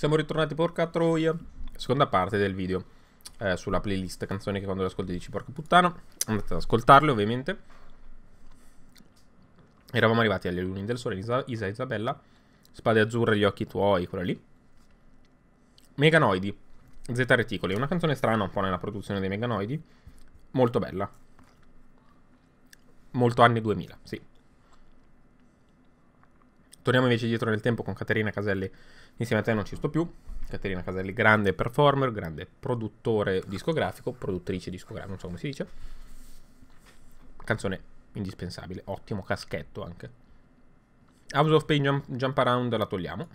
Siamo ritornati, porca troia. Seconda parte del video eh, sulla playlist canzoni che quando le ascolti dici porca puttana. Andate ad ascoltarle, ovviamente. Eravamo arrivati alle luni del sole, Isa, Isa Isabella. Spade azzurre, gli occhi tuoi, quella lì. Meganoidi, Z Reticoli. Una canzone strana un po' nella produzione dei Meganoidi. Molto bella. Molto anni 2000, sì. Torniamo invece dietro nel tempo con Caterina Caselli. Insieme a te non ci sto più. Caterina Caselli, grande performer, grande produttore discografico, produttrice discografica, non so come si dice. Canzone indispensabile, ottimo caschetto anche. House of Pain Jump, Jump Around la togliamo.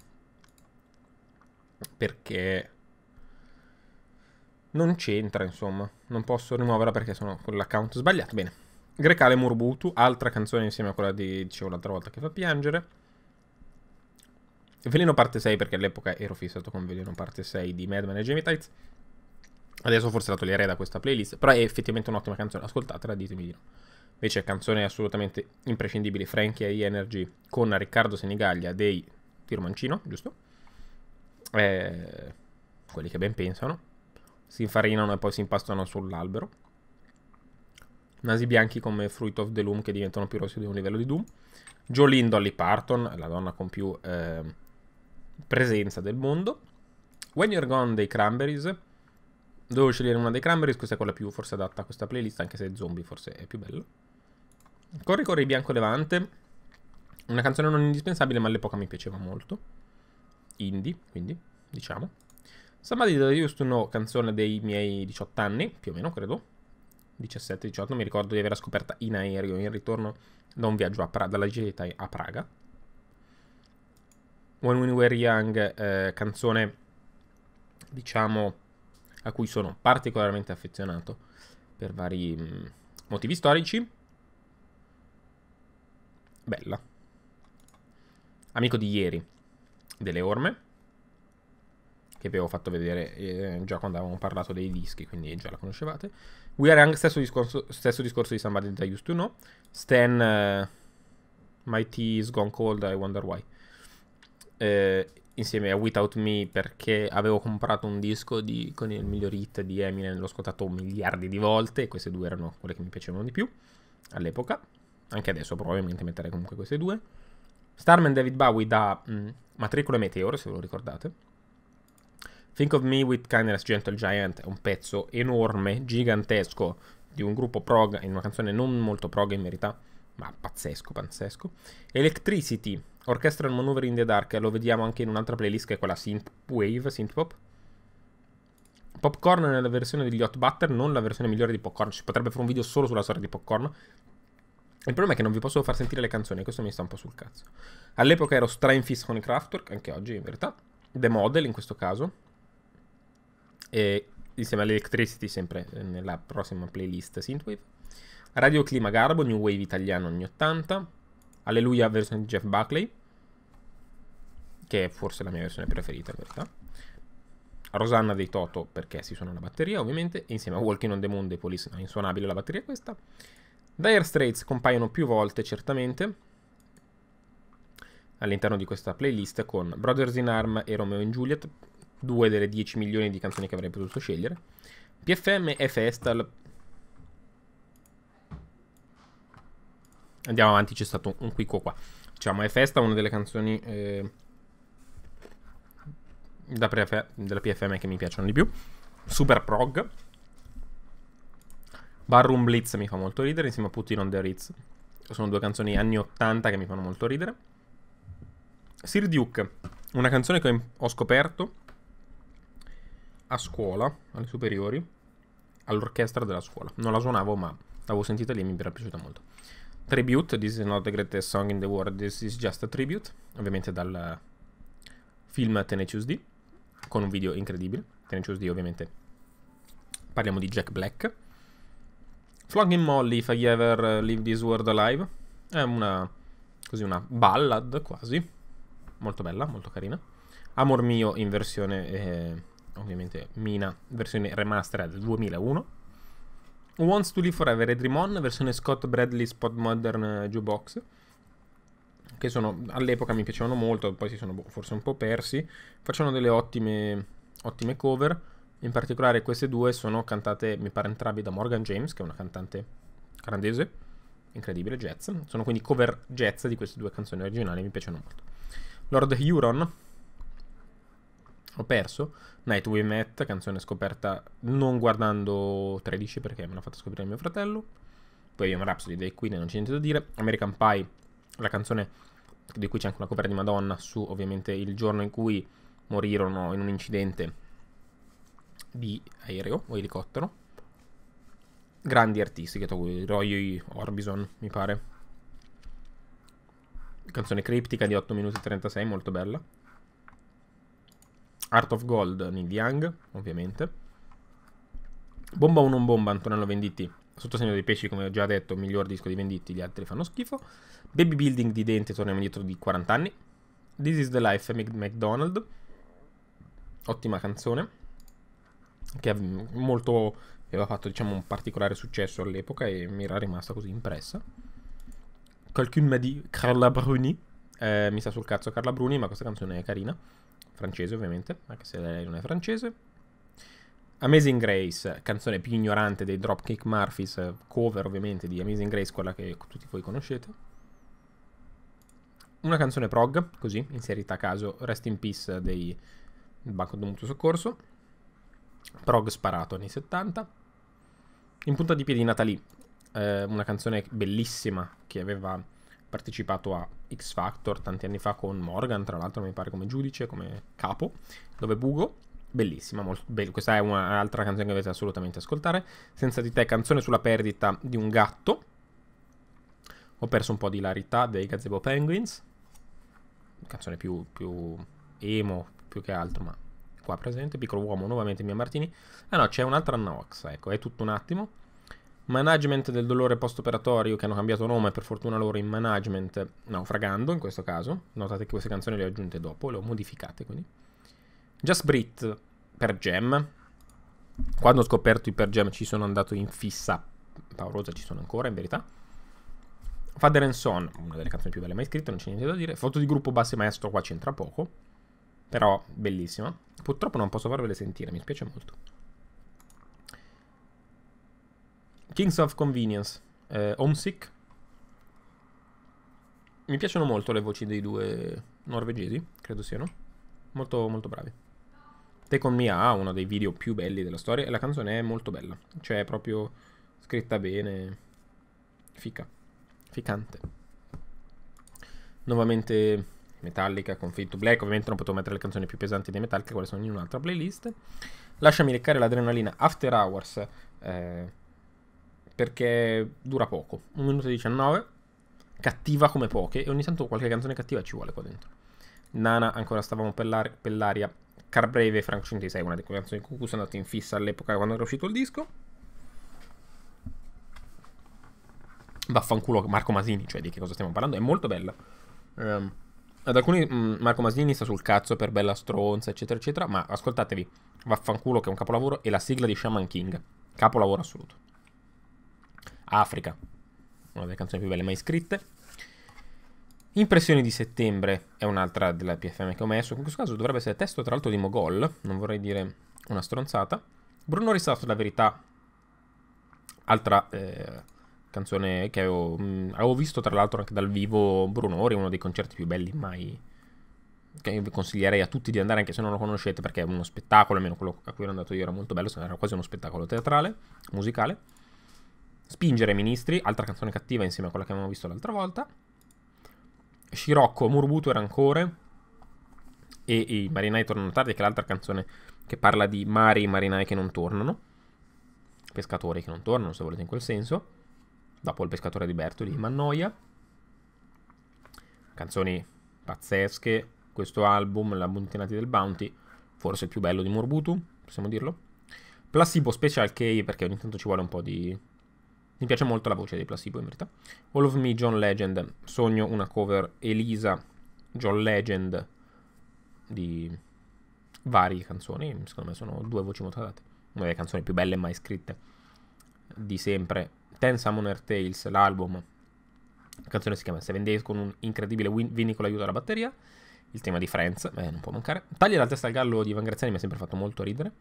Perché non c'entra, insomma. Non posso rimuoverla perché sono con l'account sbagliato. Bene. Grecale Murbutu, altra canzone insieme a quella di, dicevo l'altra volta, che fa piangere. Veleno parte 6 perché all'epoca ero fissato con Veleno parte 6 di Madman e Jamie Tights. Adesso forse la toglierei da questa playlist, però è effettivamente un'ottima canzone, ascoltatela, ditemi di no. Invece canzone assolutamente imprescindibile, Frankie e Energy con Riccardo Senigaglia dei Tirmancino, giusto? Eh, quelli che ben pensano. Si infarinano e poi si impastano sull'albero. Nasi bianchi come Fruit of the Loom che diventano più rossi di un livello di Doom. Jolene Dolly Parton, la donna con più... Eh, presenza del mondo. When You're Gone dei Cranberries. Devo scegliere una dei Cranberries, questa è quella più forse adatta a questa playlist, anche se zombie forse è più bello. Corri Corri Bianco Levante. Una canzone non indispensabile, ma all'epoca mi piaceva molto. Indie, quindi, diciamo. Somebody That I Used To Know, canzone dei miei 18 anni, più o meno, credo. 17-18, mi ricordo di averla scoperta in aereo, in ritorno da un viaggio a pra- dalla Gita a Praga. When We Were Young, eh, canzone diciamo a cui sono particolarmente affezionato per vari mh, mm, motivi storici. Bella. Amico di ieri, delle orme, che vi avevo fatto vedere eh, già quando avevamo parlato dei dischi, quindi già la conoscevate. We Are Young, stesso discorso, stesso discorso di Somebody That I Used To Know. Stan, uh, My Tea Is Gone Cold, I Wonder Why eh, insieme a Without Me perché avevo comprato un disco di, con il miglior hit di Eminem, l'ho ascoltato miliardi di volte e queste due erano quelle che mi piacevano di più all'epoca. Anche adesso probabilmente metterei comunque queste due. Starman David Bowie da mh, mm, Matricola Meteoro, se ve lo ricordate. Think of Me with Kindness Gentle Giant è un pezzo enorme, gigantesco, di un gruppo prog, in una canzone non molto prog in verità, ma pazzesco, pazzesco. Electricity, Orchestral Maneuver in the Dark, lo vediamo anche in un'altra playlist che è quella Synthwave, Synthpop. Popcorn nella versione degli Hot Butter, non la versione migliore di Popcorn, ci potrebbe fare un video solo sulla storia di Popcorn. Il problema è che non vi posso far sentire le canzoni, questo mi sta un po' sul cazzo. All'epoca ero strainfist con i Kraftwerk, anche oggi in verità. The Model in questo caso. E insieme all'Electricity sempre nella prossima playlist Synthwave. Radio Clima Garbo, New Wave italiano anni 80, Alleluia versione di Jeff Buckley, che è forse la mia versione preferita in realtà. Rosanna dei Toto perché si suona la batteria ovviamente, insieme a Walking on the Moon dei Police, no, insuonabile la batteria questa, Dire Straits compaiono più volte certamente all'interno di questa playlist con Brothers in Arm e Romeo and Juliet, due delle 10 milioni di canzoni che avrei potuto scegliere, PFM e Festal Andiamo avanti, c'è stato un quicco qua. Diciamo, è Festa, una delle canzoni eh, pre- della PFM che mi piacciono di più. Super prog. Barroom Blitz mi fa molto ridere, insieme a Putin on the Ritz. Sono due canzoni anni 80 che mi fanno molto ridere. Sir Duke, una canzone che ho scoperto a scuola, alle superiori, all'orchestra della scuola. Non la suonavo, ma l'avevo sentita lì e mi era piaciuta molto. Tribute, This is not the greatest song in the world, this is just a tribute, ovviamente dal film Tenacious D, con un video incredibile. Tenacious D ovviamente parliamo di Jack Black. Flogging Molly, If I Ever Leave This World Alive, è una, così una ballad quasi, molto bella, molto carina. Amor mio in versione, eh, ovviamente Mina, versione remastered 2001. Wants to Live Forever e Dream On, versione Scott Bradley Spot Modern eh, Jukebox. Che sono, all'epoca mi piacevano molto, poi si sono boh, forse un po' persi. Facevano delle ottime, ottime cover. In particolare queste due sono cantate, mi pare entrambi, da Morgan James, che è una cantante canadese, incredibile jazz. Sono quindi cover jazz di queste due canzoni originali, mi piacciono molto. Lord Huron, ho perso Night We Met, canzone scoperta non guardando 13 perché me l'ha fatta scoprire mio fratello. Poi abbiamo Rhapsody dei Queen, non c'è niente da dire. American Pie, la canzone di cui c'è anche una cover di Madonna su ovviamente il giorno in cui morirono in un incidente di aereo o elicottero. Grandi artisti, che trovo Roy Orbison, mi pare. Canzone criptica di 8 minuti e 36, molto bella. Art of Gold, Neil Young, ovviamente. Bomba o non bomba, Antonello Venditti. Sottosegno dei pesci, come ho già detto, miglior disco di Venditti, gli altri fanno schifo. Baby Building di Dente, torniamo indietro di 40 anni. This is the Life, McDonald. Ottima canzone. Che molto, aveva fatto diciamo, un particolare successo all'epoca e mi era rimasta così impressa. Qualcuno mi ha detto Carla Bruni. Eh, mi sta sul cazzo Carla Bruni, ma questa canzone è carina francese ovviamente, anche se lei non è francese. Amazing Grace, canzone più ignorante dei Dropkick Murphys, cover ovviamente di Amazing Grace, quella che tutti voi conoscete. Una canzone prog, così, inserita a caso, Rest in Peace dei Banco del Mutuo Soccorso. Prog sparato anni 70. In punta di piedi Natalie, eh, una canzone bellissima che aveva partecipato a X Factor tanti anni fa con Morgan, tra l'altro mi pare come giudice, come capo, dove bugo. Bellissima, molto be- questa è un'altra canzone che dovete assolutamente ascoltare. Senza di te, canzone sulla perdita di un gatto. Ho perso un po' di larità dei Gazebo Penguins. Canzone più, più emo, più che altro, ma qua presente. Piccolo uomo, nuovamente Mia Martini. Ah no, c'è un'altra Nox, ecco, è tutto un attimo. Management del dolore post-operatorio, che hanno cambiato nome per fortuna loro in Management Naufragando in questo caso. Notate che queste canzoni le ho aggiunte dopo, le ho modificate quindi. Just Brit per Gem. Quando ho scoperto i per Gem ci sono andato in fissa paurosa, ci sono ancora in verità. Father and Son, una delle canzoni più belle mai scritte, non c'è niente da dire. Foto di gruppo Basse Maestro qua c'entra poco, però bellissima. Purtroppo non posso farvele sentire, mi spiace molto. Kings of Convenience, eh, Homesick. Mi piacciono molto le voci dei due norvegesi, credo siano. Molto, molto bravi. Te con Mia ha uno dei video più belli della storia e la canzone è molto bella. Cioè, è proprio scritta bene. Fica. Ficante. Nuovamente Metallica con Fade to Black. Ovviamente non potevo mettere le canzoni più pesanti di Metallica, quelle sono in un'altra playlist. Lasciami leccare l'adrenalina After Hours. Eh, perché dura poco, 1 minuto e 19, cattiva come poche e ogni tanto qualche canzone cattiva ci vuole qua dentro. Nana, ancora stavamo per, l'ar- per l'aria, Car Breve, Franco 106, una delle canzoni con cui sono andato in fissa all'epoca quando era uscito il disco. Vaffanculo Marco Masini, cioè di che cosa stiamo parlando, è molto bella. Um, ad alcuni mh, mm, Marco Masini sta sul cazzo per bella stronza, eccetera, eccetera, ma ascoltatevi, Vaffanculo che è un capolavoro e la sigla di Shaman King, capolavoro assoluto. Africa, una delle canzoni più belle mai scritte. Impressioni di settembre è un'altra della PFM che ho messo, in questo caso dovrebbe essere testo tra l'altro di Mogol, non vorrei dire una stronzata. Bruno Rissato la verità, altra eh, canzone che ho, mh, avevo visto tra l'altro anche dal vivo Bruno Ori, uno dei concerti più belli mai, che vi consiglierei a tutti di andare anche se non lo conoscete perché è uno spettacolo, almeno quello a cui ero andato io era molto bello, era quasi uno spettacolo teatrale, musicale. Spingere Ministri, altra canzone cattiva insieme a quella che abbiamo visto l'altra volta. Scirocco, Murbuto e Rancore. E i marinai tornano tardi, che è l'altra canzone che parla di mari e marinai che non tornano. Pescatori che non tornano, se volete in quel senso. Dopo il pescatore di Bertoli, Mannoia. Canzoni pazzesche. Questo album, La Buntinati del Bounty, forse il più bello di Morbutu, possiamo dirlo. Placebo Special K, perché ogni tanto ci vuole un po' di mi piace molto la voce dei placebo in verità. All of Me, John Legend, sogno una cover Elisa, John Legend di varie canzoni, secondo me sono due voci molto adatte. una delle canzoni più belle mai scritte di sempre. Ten Summoner Tales, l'album, la canzone si chiama Seven Days con un incredibile win- Vinny con l'aiuto alla batteria, il tema di Friends, eh, non può mancare. Taglia la testa al gallo di Van Graziani mi ha sempre fatto molto ridere.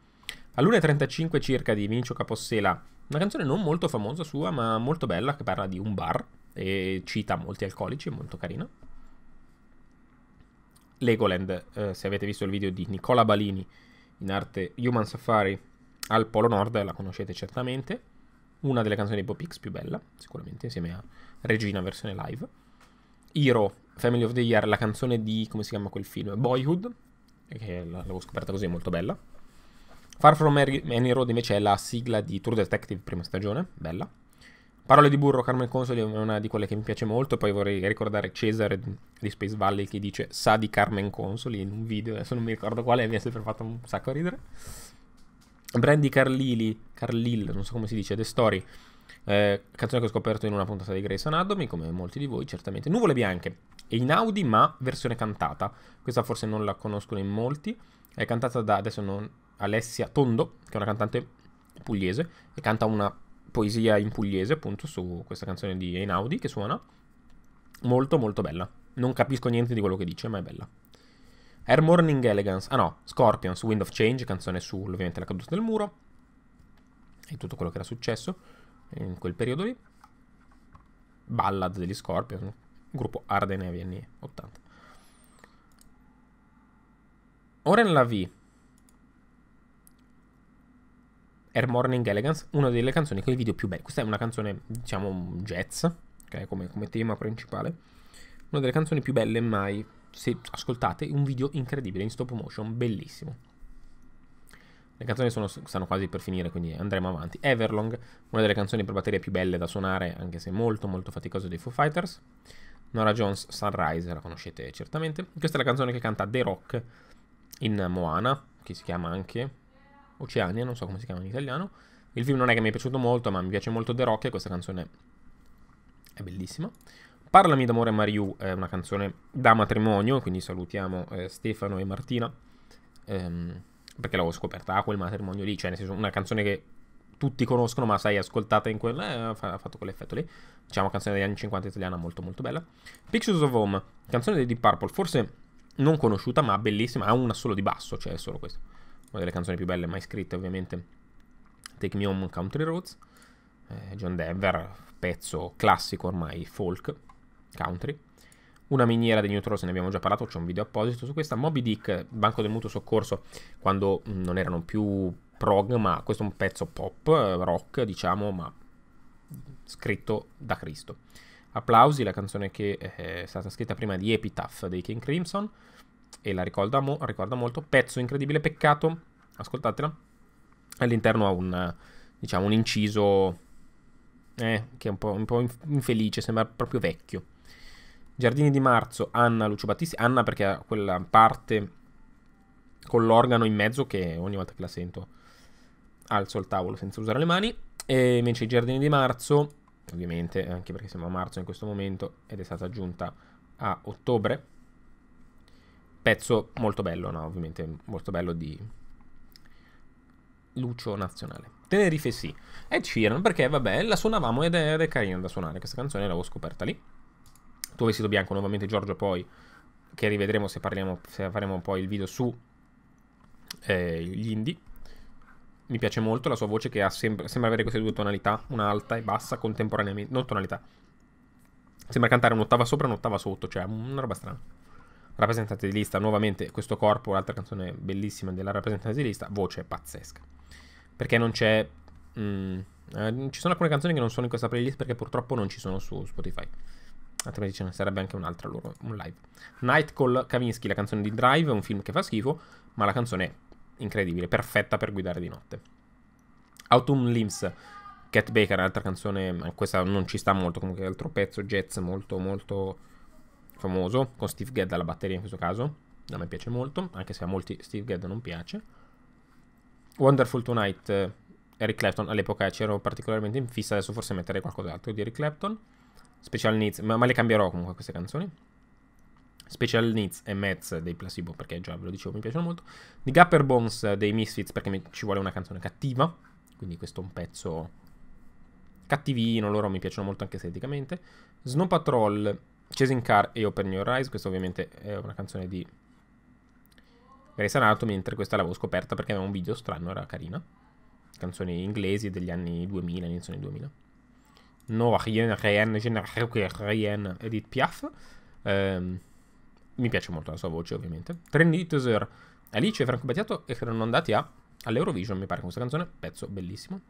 All'1.35 circa di Vincio Capossela una canzone non molto famosa sua, ma molto bella, che parla di un bar e cita molti alcolici, è molto carina. Legoland, eh, se avete visto il video di Nicola Balini in arte Human Safari al Polo Nord, la conoscete certamente. Una delle canzoni di Popix più bella, sicuramente, insieme a Regina versione live. Hero, Family of the Year, la canzone di, come si chiama quel film? Boyhood, che l'avevo scoperta così, è molto bella. Far From Any Road invece è la sigla di True Detective prima stagione, bella. Parole di burro, Carmen Consoli è una di quelle che mi piace molto, poi vorrei ricordare Cesare di Space Valley che dice sa di Carmen Consoli in un video, adesso non mi ricordo quale, mi ha sempre fatto un sacco ridere. Brandy Carlili, Carlil, non so come si dice, The Story, eh, canzone che ho scoperto in una puntata di Grace Anatomy, come molti di voi certamente. Nuvole bianche, è in Audi ma versione cantata, questa forse non la conoscono in molti, è cantata da, adesso non, Alessia Tondo, che è una cantante pugliese e canta una poesia in pugliese appunto su questa canzone di Einaudi che suona. Molto molto bella. Non capisco niente di quello che dice, ma è bella. Air Morning Elegance, ah no, Scorpions, Wind of Change, canzone su ovviamente la caduta del muro e tutto quello che era successo in quel periodo lì. Ballad degli Scorpions, gruppo hard and anni 80. Oren V, Air Morning Elegance, una delle canzoni con i video più belli. Questa è una canzone, diciamo, jazz, okay, come, come tema principale. Una delle canzoni più belle mai. Se ascoltate, un video incredibile in stop motion, bellissimo. Le canzoni sono, stanno quasi per finire, quindi andremo avanti. Everlong, una delle canzoni per batteria più belle da suonare, anche se molto molto faticosa dei Foo Fighters. Nora Jones, Sunrise, la conoscete certamente. Questa è la canzone che canta The Rock in Moana, che si chiama anche Oceania, non so come si chiama in italiano. Il film non è che mi è piaciuto molto, ma mi piace molto The Rock e questa canzone è bellissima. Parlami d'amore Mariu è una canzone da matrimonio, quindi salutiamo eh, Stefano e Martina, ehm, perché l'avevo scoperta a ah, quel matrimonio lì, cioè nel senso una canzone che tutti conoscono, ma sai, ascoltata in quella, eh, ha fatto quell'effetto lì. Diciamo canzone degli anni 50 italiana molto molto bella. Pictures of Home, canzone di Deep Purple, forse non conosciuta ma bellissima, ha una solo di basso, cioè è solo questo una delle canzoni più belle mai scritte ovviamente, Take Me Home Country Roads, eh, John Denver, pezzo classico ormai, folk, country. Una miniera dei New Trolls, ne abbiamo già parlato, c'è un video apposito su questa. Moby Dick, Banco del Mutuo Soccorso, quando mm, non erano più prog, ma questo è un pezzo pop, eh, rock, diciamo, ma scritto da Cristo. Applausi, la canzone che eh, è stata scritta prima di Epitaph dei King Crimson e la ricorda, mo- ricorda molto. Pezzo incredibile peccato, ascoltatela. All'interno ha un, diciamo, un inciso eh, che è un po', un po', infelice, sembra proprio vecchio. Giardini di Marzo, Anna Lucio Battisti. Anna perché ha quella parte con l'organo in mezzo che ogni volta che la sento alzo il tavolo senza usare le mani. E invece i Giardini di Marzo, ovviamente, anche perché siamo a marzo in questo momento ed è stata aggiunta a ottobre pezzo molto bello, no? ovviamente molto bello di Lucio Nazionale. Tenerife sì, e Sheeran perché vabbè la suonavamo ed è, ed è carina da suonare questa canzone, l'avevo scoperta lì. Tuo vestito bianco nuovamente Giorgio poi, che rivedremo se, parliamo, se faremo poi il video su eh, gli indie. Mi piace molto la sua voce che sempre, sembra avere queste due tonalità, una alta e bassa contemporaneamente, non tonalità. Sembra cantare un'ottava sopra e un'ottava sotto, cioè una roba strana rappresentante di lista, nuovamente questo corpo, un'altra canzone bellissima della rappresentante di lista, voce pazzesca. Perché non c'è... Mm, eh, ci sono alcune canzoni che non sono in questa playlist perché purtroppo non ci sono su Spotify. Altrimenti ce ne sarebbe anche un'altra loro, un live. Night Call Kavinsky, la canzone di Drive, un film che fa schifo, ma la canzone è incredibile, perfetta per guidare di notte. Autumn Limbs, Cat Baker, un'altra canzone, questa non ci sta molto, comunque è altro pezzo, jazz molto molto famoso, con Steve Gadd alla batteria in questo caso, a me piace molto, anche se a molti Steve Gadd non piace. Wonderful Tonight, eh, Eric Clapton, all'epoca c'ero particolarmente in fissa, adesso forse metterei qualcos'altro di Eric Clapton. Special Needs, ma, ma le cambierò comunque queste canzoni. Special Needs e Mets dei Placebo, perché già ve lo dicevo, mi piacciono molto. The Gapper Bones dei Misfits, perché mi, ci vuole una canzone cattiva. Quindi questo è un pezzo cattivino, loro mi piacciono molto anche esteticamente. Snow Patrol Chasing Car e Open Your Eyes, questa ovviamente è una canzone di Grey's Anatomy, mentre questa l'avevo scoperta perché aveva un video strano, era carina. Canzoni inglesi degli anni 2000, inizio anni 2000. Nova Rien, Rien, Rien, Edith Piaf. Ehm, mi piace molto la sua voce, ovviamente. Trendy Trenditoser, Alice e Franco Battiato e erano andati a, all'Eurovision, mi pare, con questa canzone. Pezzo bellissimo.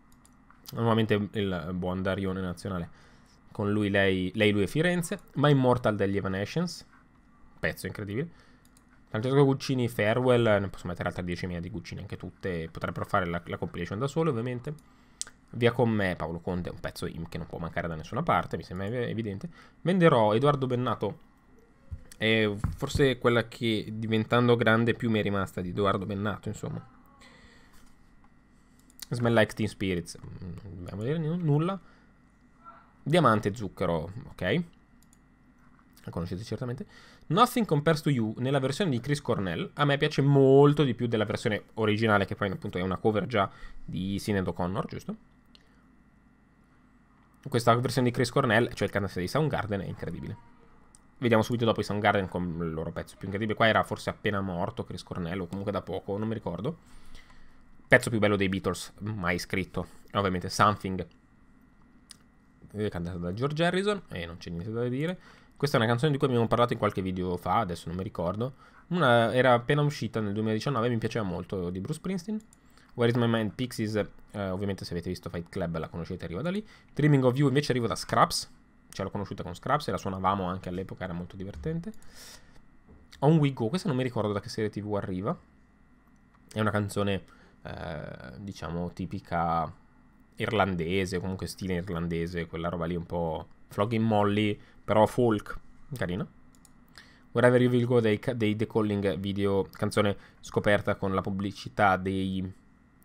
Nuovamente il buon Darione nazionale con lui, lei, lei, lui e Firenze. My Immortal degli Evanescence, pezzo incredibile. Francesco Guccini, Farewell, ne posso mettere altre 10.000 di Guccini, anche tutte, potrebbero fare la, la compilation da sole, ovviamente. Via con me, Paolo Conte, un pezzo che non può mancare da nessuna parte, mi sembra evidente. Venderò Edoardo Bennato, è forse quella che diventando grande più mi è rimasta di Edoardo Bennato, insomma. Smell Like Teen Spirits, mm, non dobbiamo dire nulla. Diamante e zucchero, ok? La conoscete certamente. Nothing Compares to You, nella versione di Chris Cornell, a me piace molto di più della versione originale, che poi appunto è una cover già di Sinead O'Connor, giusto? Questa versione di Chris Cornell, cioè il cantante di Soundgarden, è incredibile. Vediamo subito dopo i Soundgarden con il loro pezzo più incredibile. Qua era forse appena morto Chris Cornell, o comunque da poco, non mi ricordo. Pezzo più bello dei Beatles, mai scritto. Ovviamente Something cantata da George Harrison e non c'è niente da dire. Questa è una canzone di cui abbiamo parlato in qualche video fa, adesso non mi ricordo. Una era appena uscita nel 2019 mi piaceva molto di Bruce Springsteen. Where is my mind? Pixies, eh, ovviamente se avete visto Fight Club la conoscete, arriva da lì. Dreaming of You invece arriva da Scraps, ce cioè l'ho conosciuta con Scraps e la suonavamo anche all'epoca, era molto divertente. On We Go, questa non mi ricordo da che serie TV arriva. È una canzone, eh, diciamo, tipica irlandese, comunque stile irlandese, quella roba lì un po' flogging molly, però folk, carino. Wherever You Will Go dei, dei The Calling video, canzone scoperta con la pubblicità dei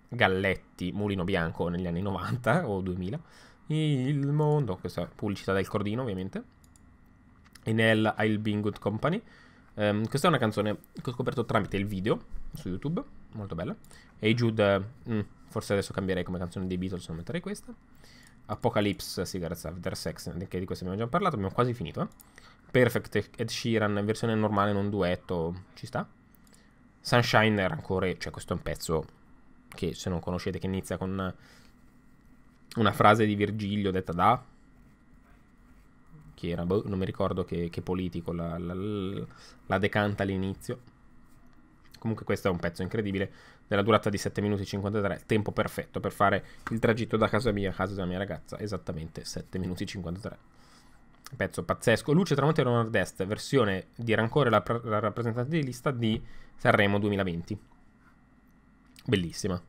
Galletti Mulino Bianco negli anni 90 o 2000. Il mondo, questa pubblicità del Cordino ovviamente. E nel I'll Be Good Company. Um, questa è una canzone che ho scoperto tramite il video su YouTube, molto bella. E Jude... Mm, Forse adesso cambierei come canzone dei Beatles, non metterei questa. Apocalypse, Cigarettes After Sex, anche di questo abbiamo già parlato, abbiamo quasi finito. Eh? Perfect Ed Sheeran, versione normale, non duetto, ci sta. Sunshine era ancora, cioè questo è un pezzo che se non conoscete che inizia con una frase di Virgilio detta da che era, boh, non mi ricordo che, che politico la, la, la decanta all'inizio. Comunque questo è un pezzo incredibile della durata di 7 minuti e 53, tempo perfetto per fare il tragitto da casa mia a casa della mia ragazza, esattamente 7 minuti e 53. Pezzo pazzesco. Luce tramontano nord-est, versione di Rancore la, pr- la rappresentante di lista di Sanremo 2020. Bellissima.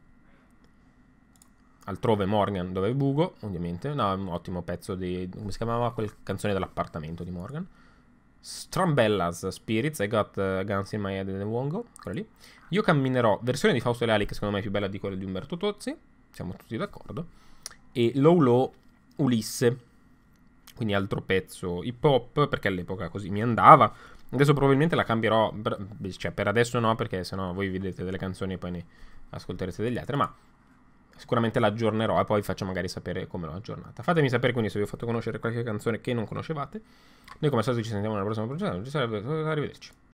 Altrove Morgan dove Bugo, ovviamente, no, un ottimo pezzo di... come si chiamava quel canzone dell'appartamento di Morgan. Strambella's Spirits, I Got uh, Guns in My Head and Wongo, quella lì. Io camminerò, versione di Fausto Leali che secondo me è più bella di quella di Umberto Tozzi, siamo tutti d'accordo. E Low Low Ulisse, quindi altro pezzo hip hop, perché all'epoca così mi andava. Adesso probabilmente la cambierò, cioè per adesso no, perché sennò voi vedete delle canzoni e poi ne ascolterete degli altri, ma sicuramente l'aggiornerò e poi faccio magari sapere come l'ho aggiornata. Fatemi sapere quindi se vi ho fatto conoscere qualche canzone che non conoscevate. Noi come al solito ci sentiamo nella prossima puntata. Arrivederci.